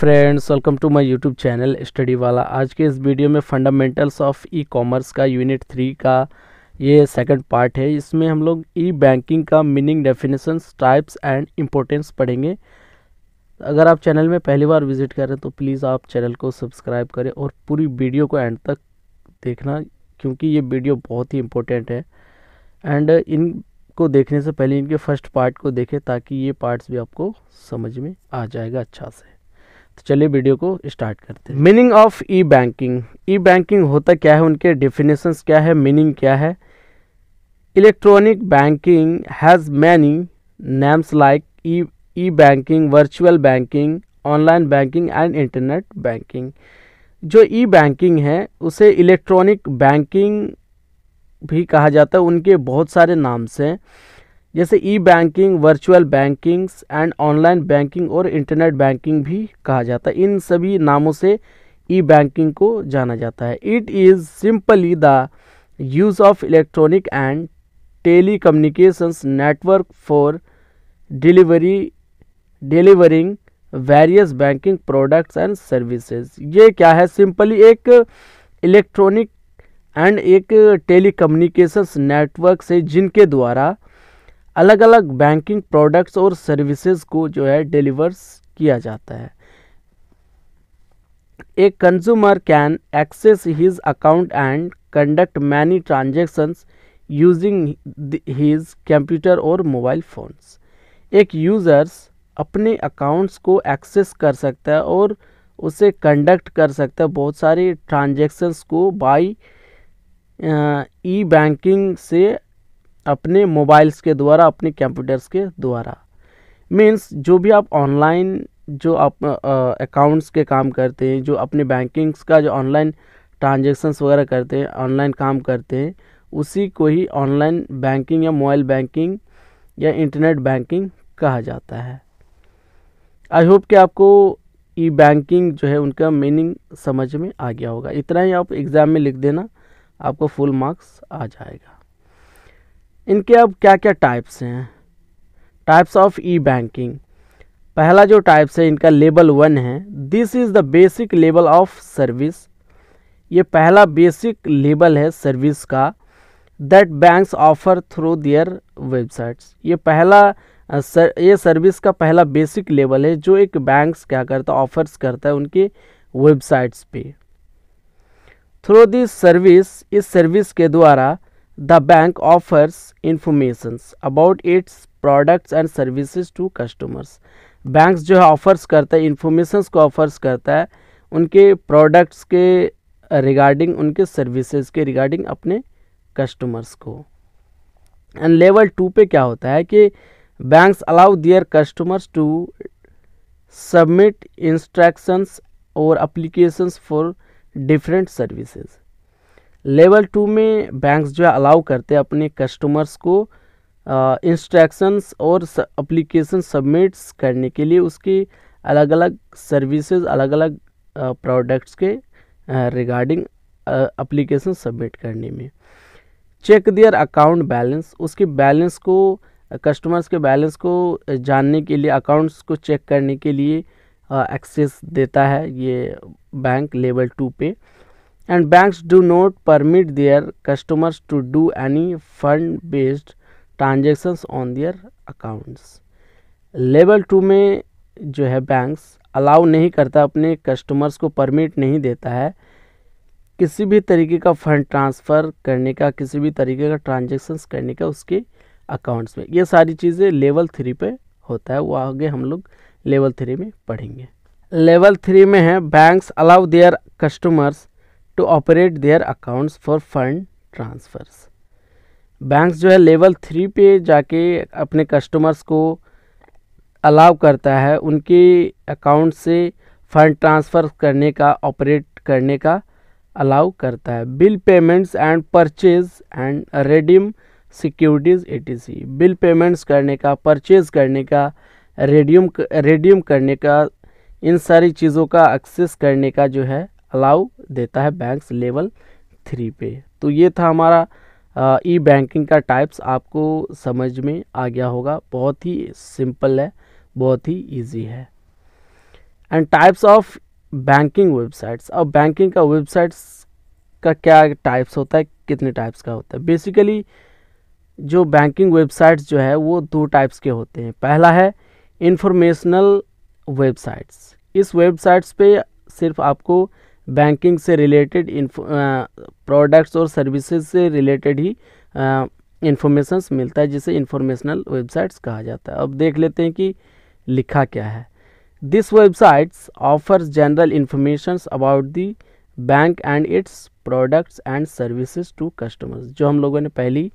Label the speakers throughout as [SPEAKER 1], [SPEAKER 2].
[SPEAKER 1] friends welcome to my YouTube channel study वाला आज के इस वीडियो में फंडामेंटल्स ऑफ ई कॉमर्स का यूनिट थ्री का ये सेकंड पार्ट है इसमें हम लोग ई बैंकिंग का meaning definitions types and importance पढ़ेंगे अगर आप चैनल में पहली बार विजिट कर रहे हैं तो प्लीज़ आप चैनल को सब्सक्राइब करें और पूरी वीडियो को एंड तक देखना क्योंकि ये वीडियो बहुत ही इम्पोर्टेंट है एंड इनको देखने से पहले इनके फर्स्ट पार्ट को देखें ताकि ये पार्ट्स भी आपको समझ में आ जाएगा अच्छा से तो चलिए वीडियो को स्टार्ट करते हैं meaning of E banking E banking होता क्या है उनके डिफिनेशन क्या है मीनिंग क्या है electronic banking has many names like E E banking virtual banking online banking and internet banking जो ई बैंकिंग है उसे इलेक्ट्रॉनिक बैंकिंग भी कहा जाता है उनके बहुत सारे नाम से जैसे E banking virtual bankings and online banking और इंटरनेट बैंकिंग भी कहा जाता है इन सभी नामों से ई बैंकिंग को जाना जाता है it is simply the use of electronic and telecommunications network for delivery delivering various banking products and services ये क्या है सिंपली एक इलेक्ट्रॉनिक एंड एक टेली कम्युनिकेशंस नेटवर्क से जिनके द्वारा अलग अलग बैंकिंग प्रोडक्ट्स और सर्विसेज को जो है डिलीवर्स किया जाता है एक consumer can access his account and conduct many transactions using his computer और मोबाइल फ़ोन्स एक यूज़र्स अपने अकाउंट्स को एक्सेस कर सकता है और उसे कंडक्ट कर सकता है बहुत सारे ट्रांजेक्शन्स को बाई ई बैंकिंग से अपने मोबाइल्स के द्वारा अपने कंप्यूटर्स के द्वारा मीन्स जो भी आप ऑनलाइन जो आप अकाउंट्स के काम करते हैं जो अपने बैंकिंग्स का जो ऑनलाइन ट्रांजेक्शन्स वगैरह करते हैं ऑनलाइन काम करते हैं उसी को ही ऑनलाइन बैंकिंग या मोबाइल बैंकिंग या इंटरनेट बैंकिंग कहा जाता है आई होप कि आपको ई बैंकिंग जो है उनका मीनिंग समझ में आ गया होगा इतना ही आप एग्ज़ाम में लिख देना आपको फुल मार्क्स आ जाएगा इनके अब क्या क्या टाइप्स हैं टाइप्स ऑफ ई बैंकिंग पहला जो टाइप्स है इनका लेवल वन है this is the basic level of service ये पहला बेसिक लेवल है सर्विस का that banks offer through their websites ये पहला सर ये सर्विस का पहला बेसिक लेवल है जो एक बैंक्स क्या करता है ऑफर्स करता है उनके वेबसाइट्स पे थ्रू दिस सर्विस इस सर्विस के द्वारा the bank offers informations about its products and services to customers banks जो है ऑफर्स करता है इंफॉर्मेशंस को ऑफर्स करता है उनके प्रोडक्ट्स के रिगार्डिंग उनके सर्विसेज के रिगार्डिंग अपने कस्टमर्स को एंड लेवल टू पे क्या होता है कि banks allow their customers to submit instructions और applications for different services level two में बैंक्स जो है अलाउ करते हैं अपने कस्टमर्स को इंस्ट्रक्शंस और अप्लीकेशन सबमिट्स करने के लिए उसकी अलग अलग सर्विसेज अलग अलग प्रोडक्ट्स के रिगार्डिंग अप्लीकेशन सबमिट करने में चेक दियर अकाउंट बैलेंस उसके बैलेंस को कस्टमर्स के बैलेंस को जानने के लिए अकाउंट्स को चेक करने के लिए एक्सेस देता है ये बैंक लेवल टू पे and banks do not permit their customers to do any fund based transactions on their accounts level two में जो है बैंक्स अलाउ नहीं करता अपने कस्टमर्स को परमिट नहीं देता है किसी भी तरीके का फंड ट्रांसफ़र करने का किसी भी तरीके का ट्रांजेक्शन्स करने का उसके अकाउंट्स में ये सारी चीज़ें लेवल थ्री पे होता है वो आगे हम लोग लेवल थ्री में पढ़ेंगे लेवल थ्री में है banks allow their customers to operate their accounts for fund transfers banks जो है लेवल थ्री पे जाके अपने कस्टमर्स को अलाउ करता है उनके अकाउंट से फ़ंड ट्रांसफ़र करने का ऑपरेट करने का अलाउ करता है bill payments and purchase and redeem securities ETC bill payments करने का परचेज करने का रेडियम रेडियम करने का इन सारी चीज़ों का एक्सेस करने का जो है अलाउ देता है बैंक्स लेवल थ्री पे तो ये था हमारा ई बैंकिंग का टाइप्स आपको समझ में आ गया होगा बहुत ही सिंपल है बहुत ही इजी है and types of banking websites अब बैंकिंग का वेबसाइट्स का क्या टाइप्स होता है कितने टाइप्स का होता है बेसिकली जो बैंकिंग वेबसाइट्स जो है वो दो टाइप्स के होते हैं पहला है इंफॉर्मेशनल वेबसाइट्स इस वेबसाइट्स पे सिर्फ आपको बैंकिंग से रिलेटेड प्रोडक्ट्स और सर्विसेज से रिलेटेड ही इन्फॉर्मेशंस मिलता है जिसे इंफॉर्मेशनल वेबसाइट्स कहा जाता है अब देख लेते हैं कि लिखा क्या है this websites offers general informations about the bank and its products and services to customers जो हम लोगों ने पहली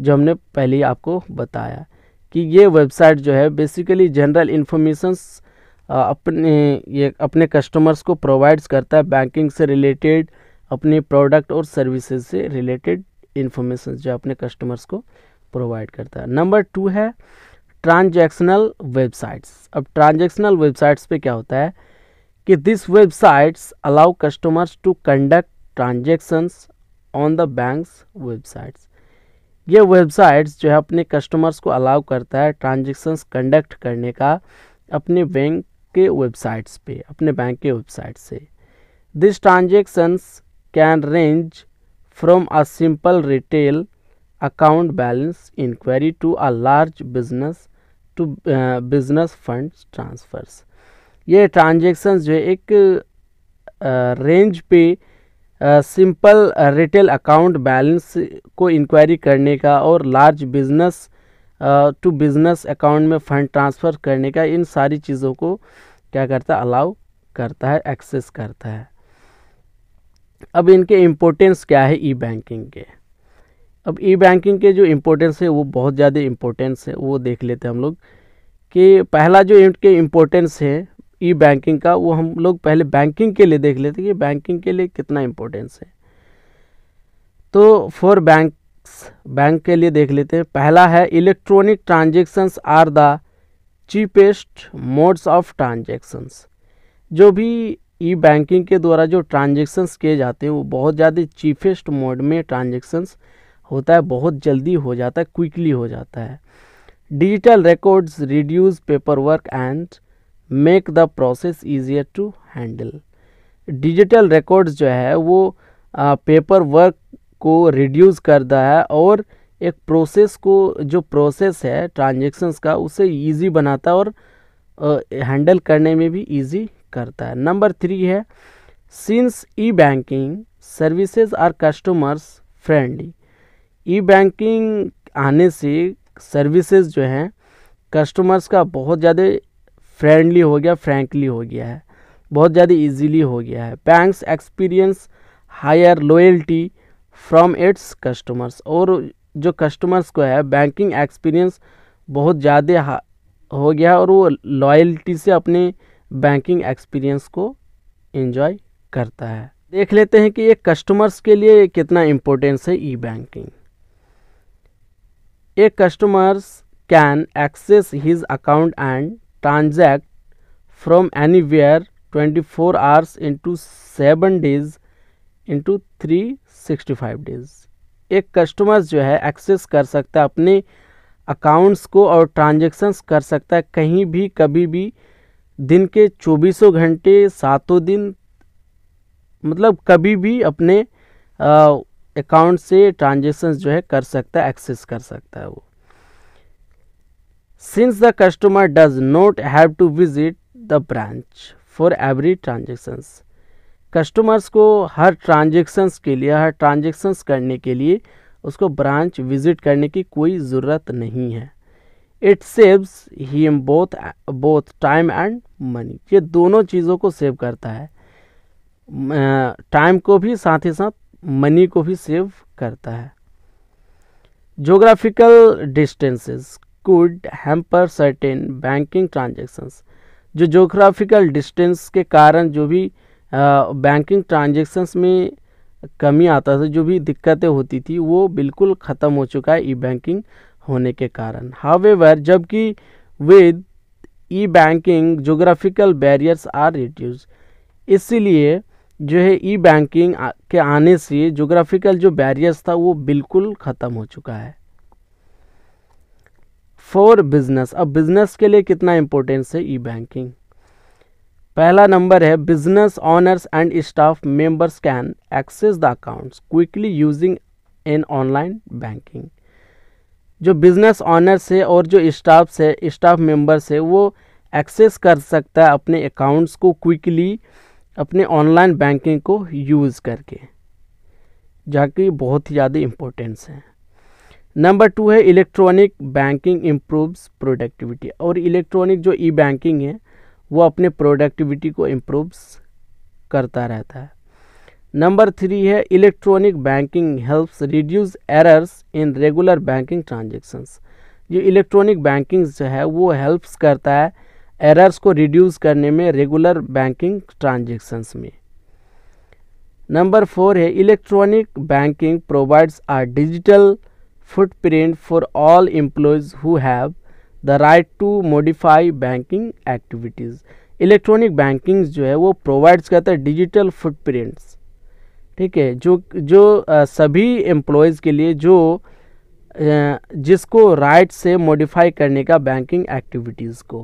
[SPEAKER 1] जो हमने पहले आपको बताया कि ये वेबसाइट जो है बेसिकली जनरल इन्फॉर्मेशंस अपने ये अपने कस्टमर्स को प्रोवाइड्स करता है बैंकिंग से रिलेटेड अपने प्रोडक्ट और सर्विसेज से रिलेटेड इन्फॉर्मेशन जो अपने कस्टमर्स को प्रोवाइड करता है नंबर टू है ट्रांजैक्शनल वेबसाइट्स अब ट्रांजैक्शनल वेबसाइट्स पे क्या होता है कि this websites allow customers to conduct transactions on the bank's websites ये वेबसाइट्स जो है अपने कस्टमर्स को अलाउ करता है ट्रांजेक्शन्स कंडक्ट करने का अपने बैंक के वेबसाइट्स पे अपने बैंक के वेबसाइट से this transactions can range from a simple retail account balance inquiry to a large business to business fund transfers ये ट्रांजेक्शन्स जो एक रेंज uh, पे सिंपल रिटेल अकाउंट बैलेंस को इंक्वायरी करने का और large business to business account में fund transfer करने का इन सारी चीज़ों को क्या करता है अलाउ करता है एक्सेस करता है अब इनके इम्पोर्टेंस क्या है ई बैंकिंग के अब ई बैंकिंग के जो इम्पोर्टेंस है वो बहुत ज़्यादा इम्पोर्टेंस है वो देख लेते हैं हम लोग कि पहला जो इनके इम्पोर्टेंस है ई बैंकिंग का वो हम लोग पहले बैंकिंग के लिए देख लेते हैं कि बैंकिंग के लिए कितना इम्पोर्टेंस है तो फॉर बैंक बैंक के लिए देख लेते हैं पहला है electronic transactions are the cheapest modes of transactions जो भी ई बैंकिंग के द्वारा जो ट्रांजेक्शन्स किए जाते हैं वो बहुत ज़्यादा चीपेस्ट मोड में ट्रांजेक्शन्स होता है बहुत जल्दी हो जाता है क्विकली हो जाता है digital records reduce paper work and make the process easier to handle digital records जो है वो पेपर वर्क को रिड्यूस करता है और एक प्रोसेस को जो प्रोसेस है ट्रांजेक्शन्स का उसे ईजी बनाता है और हैंडल करने में भी ईजी करता है नंबर थ्री है since e banking services are customers friendly e banking आने से सर्विसेज जो हैं कस्टमर्स का बहुत ज़्यादा फ्रेंडली हो गया फ्रैंकली हो गया है बहुत ज़्यादा इजीली हो गया है banks experience higher loyalty from its customers और जो कस्टमर्स को है बैंकिंग एक्सपीरियंस बहुत ज़्यादा हो गया और वो लॉयल्टी से अपने बैंकिंग एक्सपीरियंस को इन्जॉय करता है देख लेते हैं कि ये कस्टमर्स के लिए कितना इम्पोर्टेंस है e banking a customers can access his account and transact from anywhere twenty four hours into seven days into three sixty five days एक कस्टमर जो है एक्सेस कर सकता है अपने अकाउंट्स को और ट्रांजेक्शन्स कर सकता है कहीं भी कभी भी दिन के चौबीसों घंटे सातों दिन मतलब कभी भी अपने अकाउंट से ट्रांजेक्शन्स जो है कर सकता है एक्सेस कर सकता है वो since the customer does not have to visit the branch for every transactions customers को हर ट्रांजेक्शन्स के लिए हर ट्रांजेक्शन्स करने के लिए उसको ब्रांच विजिट करने की कोई ज़रूरत नहीं है it saves em both both time and money ये दोनों चीज़ों को सेव करता है टाइम को भी साथ ही साथ मनी को भी सेव करता है geographical distances could hamper certain banking transactions जो जोग्राफिकल डिस्टेंस के कारण जो भी बैंकिंग ट्रांजेक्शन्स में कमी आता था जो भी दिक्कतें होती थी वो बिल्कुल ख़त्म हो चुका है ई बैंकिंग होने के कारण हावेवर जबकि with e banking geographical barriers are reduce इसीलिए जो है ई बैंकिंग के आने से जोग्राफिकल जो बैरियर्स था वो बिल्कुल ख़त्म हो चुका है फॉर बिजनेस अब बिजनेस के लिए कितना इम्पोर्टेंस है ई बैंकिंग पहला नंबर है business owners and staff members can access the accounts quickly using in online banking जो बिजनेस ऑनर्स है और जो स्टाफ से स्टाफ मेंबर्स है वो एक्सेस कर सकता है अपने अकाउंट्स को क्विकली अपने ऑनलाइन बैंकिंग को यूज़ करके जाकि बहुत ही ज़्यादा इम्पोर्टेंस है नंबर टू है इलेक्ट्रॉनिक बैंकिंग इम्प्रूव्स प्रोडक्टिविटी और इलेक्ट्रॉनिक जो ई बैंकिंग है वो अपने प्रोडक्टिविटी को इम्प्रूव करता रहता है नंबर थ्री है electronic banking helps reduce errors in regular banking transactions जो इलेक्ट्रॉनिक बैंकिंग जो है वो हेल्प्स करता है एरर्स को रिड्यूस करने में रेगुलर बैंकिंग ट्रांजेक्शन्स में नंबर फोर है electronic banking provides our digital footprint for all employees who have the right to modify banking activities electronic banking जो है वो प्रोवाइड्स करता है डिजिटल फुटप्रिंट्स ठीक है जो जो आ, सभी एम्प्लॉयज़ के लिए जो आ, जिसको राइट से मॉडिफाई करने का बैंकिंग एक्टिविटीज़ को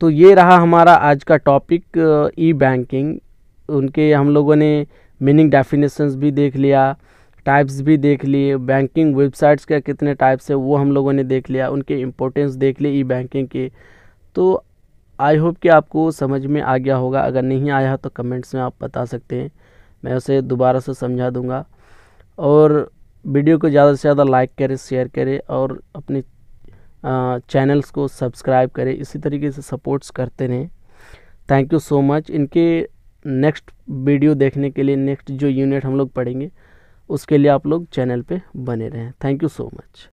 [SPEAKER 1] तो ये रहा हमारा आज का टॉपिक ई बैंकिंग उनके हम लोगों ने मीनिंग डेफिनेशंस भी देख लिया टाइप्स भी देख लिए बैंकिंग वेबसाइट्स के कितने टाइप्स है वो हम लोगों ने देख लिया उनके इम्पोर्टेंस देख लिए ई बैंकिंग के तो आई होप कि आपको समझ में आ गया होगा अगर नहीं आया तो कमेंट्स में आप बता सकते हैं मैं उसे दोबारा से समझा दूँगा और वीडियो को ज़्यादा से ज़्यादा लाइक करें शेयर करें और अपने चैनल्स को सब्सक्राइब करें इसी तरीके से सपोर्ट्स करते रहें थैंक यू सो मच इनके नेक्स्ट वीडियो देखने के लिए नेक्स्ट जो यूनिट हम लोग पढ़ेंगे उसके लिए आप लोग चैनल पे बने रहें थैंक यू सो मच